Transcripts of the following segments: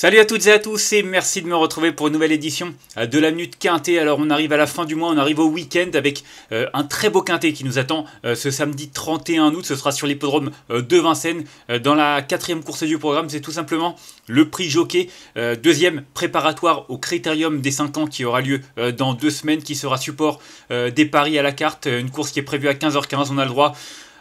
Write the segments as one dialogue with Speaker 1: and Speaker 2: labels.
Speaker 1: Salut à toutes et à tous et merci de me retrouver pour une nouvelle édition de la Minute Quintet. Alors on arrive à la fin du mois, on arrive au week-end avec euh, un très beau Quintet qui nous attend euh, ce samedi 31 août. Ce sera sur l'hippodrome euh, de Vincennes dans la quatrième course du programme. C'est tout simplement le prix Jockey, deuxième préparatoire au Critérium des 5 ans qui aura lieu dans deux semaines, qui sera support des paris à la carte. Une course qui est prévue à 15h15, on a le droit.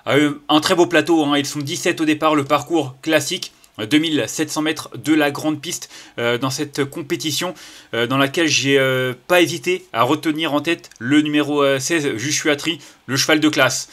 Speaker 1: à Un très beau plateau, hein. ils sont 17 au départ, le parcours classique. 2700 mètres de la grande piste euh, dans cette compétition euh, dans laquelle j'ai euh, pas hésité à retenir en tête le numéro 16 Juchuatri, le cheval de classe.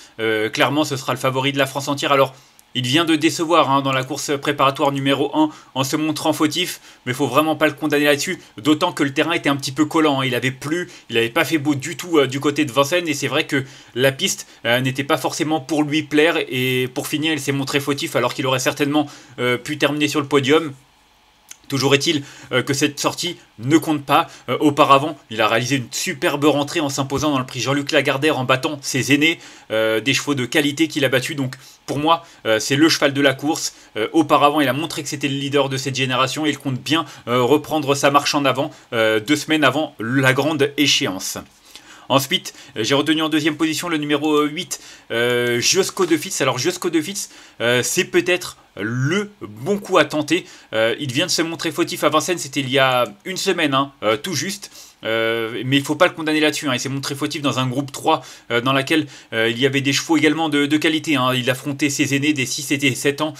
Speaker 1: clairement ce sera le favori de la France entière. Alors il vient de décevoir hein, dans la course préparatoire numéro 1 en se montrant fautif, mais faut vraiment pas le condamner là-dessus, d'autant que le terrain était un petit peu collant, hein. il avait plu, il n'avait pas fait beau du tout euh, du côté de Vincennes, et c'est vrai que la piste euh, n'était pas forcément pour lui plaire, et pour finir, il s'est montré fautif alors qu'il aurait certainement euh, pu terminer sur le podium. Toujours est-il euh, que cette sortie ne compte pas. Euh, auparavant, il a réalisé une superbe rentrée en s'imposant dans le prix Jean-Luc Lagardère en battant ses aînés, euh, des chevaux de qualité qu'il a battus. Donc pour moi, c'est le cheval de la course. auparavant, il a montré que c'était le leader de cette génération et il compte bien reprendre sa marche en avant deux semaines avant la grande échéance. Ensuite, euh, j'ai retenu en deuxième position le numéro 8, euh, euh de Fitz. Alors Josco de Fitz, euh, c'est peut-être le bon coup à tenter. il vient de se montrer fautif à Vincennes, c'était il y a une semaine, hein, tout juste. Euh, mais il ne faut pas le condamner là-dessus. Hein. Il s'est montré fautif dans un groupe 3 euh, dans lequel euh, il y avait des chevaux également de, qualité. Hein. Il affrontait ses aînés des 6 et des 7 ans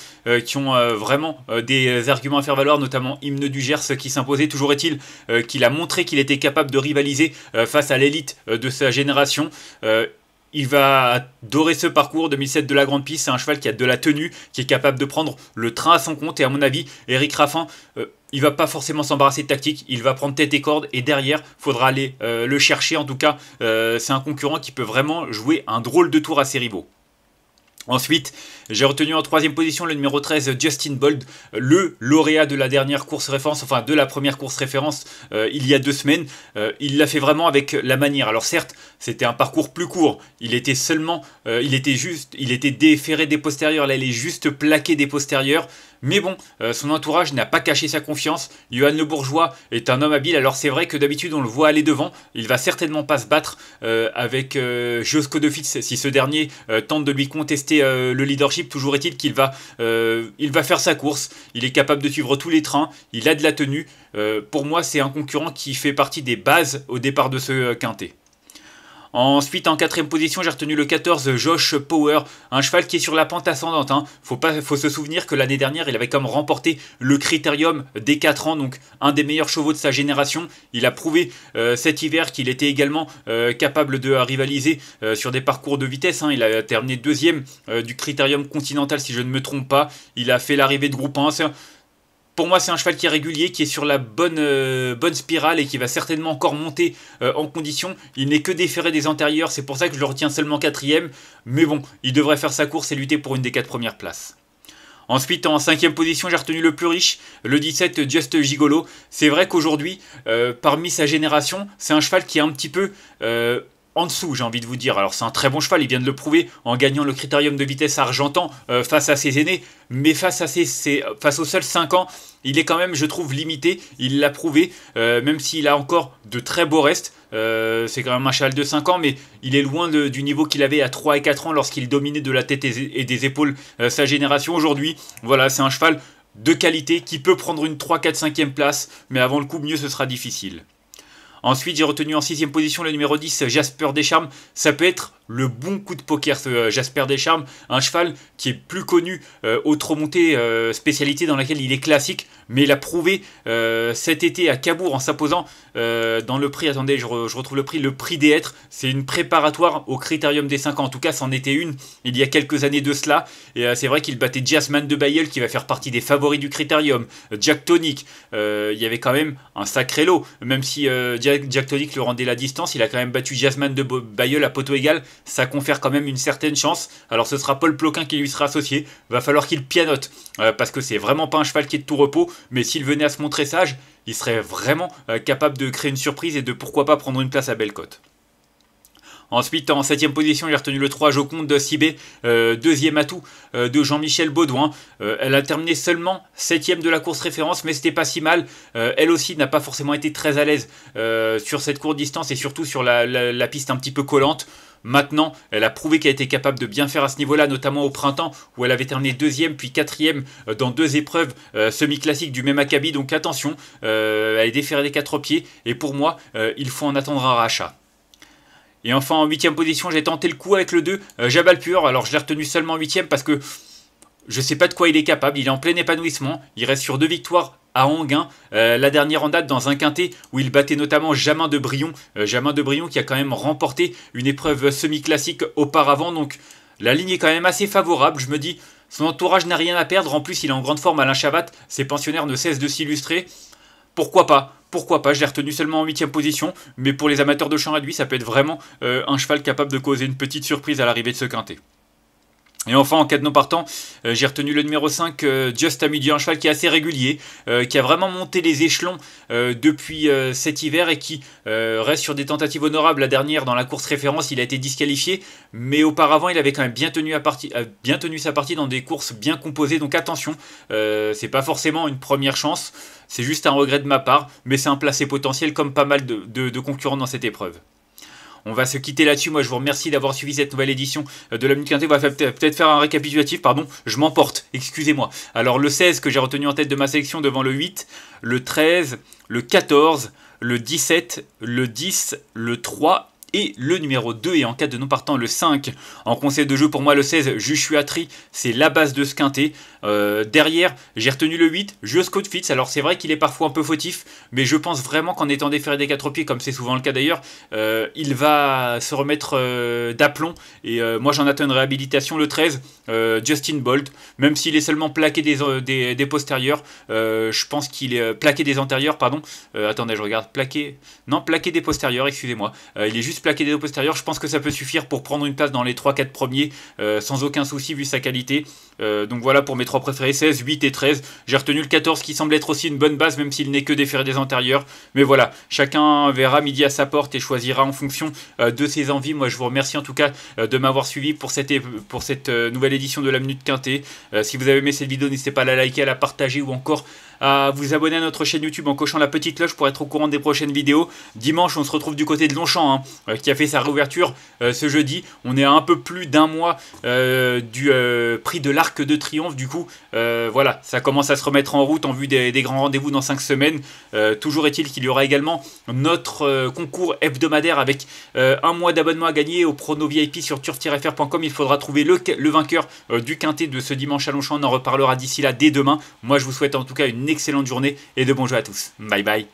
Speaker 1: qui ont vraiment des arguments à faire valoir, notamment Hymne du Gers qui s'imposait. Toujours est-il qu'il a montré qu'il était capable de rivaliser face à l'élite de sa génération il va dorer ce parcours 2007 de la Grande Piste. C'est un cheval qui a de la tenue, qui est capable de prendre le train à son compte. Et à mon avis, Eric Raffin, il euh, il va pas forcément s'embarrasser de tactique. Il va prendre tête et corde. Et derrière, il faudra aller euh, le chercher. En tout cas, euh, c'est un concurrent qui peut vraiment jouer un drôle de tour à ses rivaux. Ensuite, j'ai retenu en troisième position le numéro 13, Justin Bold, le lauréat de la dernière course référence, enfin de la première course référence euh, il y a deux semaines. Euh, il l'a fait vraiment avec la manière. Alors certes, c'était un parcours plus court. Il était seulement, euh, il était juste, il était déféré des postérieurs. Là, il est juste plaqué des postérieurs. Mais bon, son entourage n'a pas caché sa confiance. Johan Le Bourgeois est un homme habile, alors c'est vrai que d'habitude on le voit aller devant. Il va certainement pas se battre avec Josco de Fitz si ce dernier tente de lui contester euh, le leadership. Toujours est-il qu'il euh, va faire sa course, il est capable de suivre tous les trains, il a de la tenue. Euh, pour moi, c'est un concurrent qui fait partie des bases au départ de ce quintet. Ensuite, en quatrième position, j'ai retenu le 14 Josh Power, un cheval qui est sur la pente ascendante. Hein. Faut pas, faut se souvenir que l'année dernière, il avait comme remporté le Critérium des 4 ans, donc un des meilleurs chevaux de sa génération. Il a prouvé euh, cet hiver qu'il était également euh, capable de euh, rivaliser sur des parcours de vitesse. Hein. Il a terminé deuxième du Critérium continental, si je ne me trompe pas. Il a fait l'arrivée de groupe 1. Pour moi, c'est un cheval qui est régulier, qui est sur la bonne, euh, bonne spirale et qui va certainement encore monter euh, en condition. Il n'est que déféré des antérieurs, c'est pour ça que je le retiens seulement quatrième. Mais bon, il devrait faire sa course et lutter pour une des quatre premières places. Ensuite, en cinquième position, j'ai retenu le plus riche, le 17 Just Gigolo. C'est vrai qu'aujourd'hui, euh, parmi sa génération, c'est un cheval qui est un petit peu en dessous, j'ai envie de vous dire. Alors c'est un très bon cheval, il vient de le prouver en gagnant le critérium de vitesse argentan euh, face à ses aînés, mais face, à ses, euh, face aux seuls 5 ans, il est quand même, je trouve, limité, il l'a prouvé, euh, même s'il a encore de très beaux restes, c'est quand même un cheval de 5 ans, mais il est loin du niveau qu'il avait à 3 et 4 ans lorsqu'il dominait de la tête et, des épaules sa génération aujourd'hui. Voilà, c'est un cheval de qualité qui peut prendre une 3, 4, 5e place, mais avant le coup, mieux ce sera difficile. Ensuite, j'ai retenu en sixième position le numéro 10, Jasper Descharmes. Ça peut être le bon coup de poker, ce euh, Jasper Descharmes, un cheval qui est plus connu euh, Autre au euh, spécialité dans laquelle il est classique, mais il a prouvé cet été à Cabourg en s'imposant dans le prix, attendez, je, retrouve le prix, le prix des êtres c'est une préparatoire au critérium des 5 ans, en tout cas c'en était une il y a quelques années de cela, et c'est vrai qu'il battait Jasmine de Bayeul qui va faire partie des favoris du critérium, Jack Tonic, il y avait quand même un sacré lot, même si Jack, Tonic le rendait la distance, il a quand même battu Jasmine de Bayeul à poteau égal, ça confère quand même une certaine chance. Alors ce sera Paul Ploquin qui lui sera associé. Va falloir qu'il pianote euh, parce que c'est vraiment pas un cheval qui est de tout repos. Mais s'il venait à se montrer sage, il serait vraiment euh, capable de créer une surprise et de pourquoi pas prendre une place à Bellecote. Ensuite, en 7 position, il a retenu le 3 Joconde de Cibé, euh, deuxième atout de Jean-Michel Baudouin. elle a terminé seulement 7 de la course référence, mais c'était pas si mal. elle aussi n'a pas forcément été très à l'aise sur cette courte distance et surtout sur la piste un petit peu collante. Maintenant, elle a prouvé qu'elle était capable de bien faire à ce niveau-là, notamment au printemps, où elle avait terminé deuxième puis quatrième euh, dans deux épreuves euh, semi-classiques du même acabit. Donc attention, euh, elle est déférée des quatre pieds. Et pour moi, il faut en attendre un rachat. Et enfin, en huitième position, j'ai tenté le coup avec le 2, Jabal Alors, je l'ai retenu seulement huitième parce que je ne sais pas de quoi il est capable. Il est en plein épanouissement. Il reste sur deux victoires à Anguin. Hein. Euh, la dernière en date dans un quintet où il battait notamment Jamin de Brion. Euh, Jamin de Brion qui a quand même remporté une épreuve semi-classique auparavant. Donc la ligne est quand même assez favorable. Je me dis, son entourage n'a rien à perdre. En plus, il est en grande forme à Chabat. Ses pensionnaires ne cessent de s'illustrer. Pourquoi pas pourquoi pas, je l'ai retenu seulement en 8ème position, mais pour les amateurs de champ réduit, ça peut être vraiment euh, un cheval capable de causer une petite surprise à l'arrivée de ce quintet. Et enfin, en cas de non partant, euh, j'ai retenu le numéro 5, euh, Just un cheval qui est assez régulier, euh, qui a vraiment monté les échelons depuis cet hiver et qui reste sur des tentatives honorables. La dernière, dans la course référence, il a été disqualifié, mais auparavant, il avait quand même bien tenu, sa partie dans des courses bien composées. Donc attention, c'est pas forcément une première chance, c'est juste un regret de ma part, mais c'est un placé potentiel comme pas mal de concurrents dans cette épreuve. On va se quitter là-dessus. Moi, je vous remercie d'avoir suivi cette nouvelle édition euh, de la Minute On va euh, peut-être faire un récapitulatif, pardon. Je m'emporte, excusez-moi. Alors, le 16 que j'ai retenu en tête de ma sélection devant le 8, le 13, le 14, le 17, le 10, le 3 et le numéro 2 et en cas de non partant le 5. En conseil de jeu pour moi le 16, Tri, c'est la base de ce quintet. Euh, derrière, j'ai retenu le 8, Scott Fitz. Alors c'est vrai qu'il est parfois un peu fautif, mais je pense vraiment qu'en étant déféré des quatre pieds, comme c'est souvent le cas d'ailleurs, euh, il va se remettre euh, d'aplomb. Et moi j'en attends une réhabilitation le 13, Justin Bolt. Même s'il est seulement plaqué des, des, des postérieurs, je pense qu'il est plaqué des antérieurs, pardon. attendez, je regarde, plaqué. Non, plaqué des postérieurs, excusez-moi. il est juste plaquer des dos postérieurs, je pense que ça peut suffire pour prendre une place dans les 3-4 premiers euh, sans aucun souci vu sa qualité. Euh, donc voilà pour mes trois préférés, 16, 8 et 13. J'ai retenu le 14 qui semble être aussi une bonne base même s'il n'est que des des antérieurs. Mais voilà, chacun verra midi à sa porte et choisira en fonction euh, de ses envies. Moi je vous remercie en tout cas de m'avoir suivi pour cette, pour cette nouvelle édition de la Minute Quintée. si vous avez aimé cette vidéo, n'hésitez pas à la liker, à la partager ou encore à euh, vous abonner à notre chaîne YouTube en cochant la petite cloche pour être au courant des prochaines vidéos. Dimanche, on se retrouve du côté de Longchamp, hein, euh, qui a fait sa réouverture euh, ce jeudi. On est à un peu plus d'un mois du prix de l'Arc de Triomphe. Du coup, voilà, ça commence à se remettre en route en vue des, grands rendez-vous dans 5 semaines. toujours est-il qu'il y aura également notre concours hebdomadaire avec un mois d'abonnement à gagner au prono VIP sur turf-fr.com. Il faudra trouver le, le vainqueur du quintet de ce dimanche à Longchamp. On en reparlera d'ici là, dès demain. Moi, je vous souhaite en tout cas une excellente journée et de bons jeux à tous. Bye bye.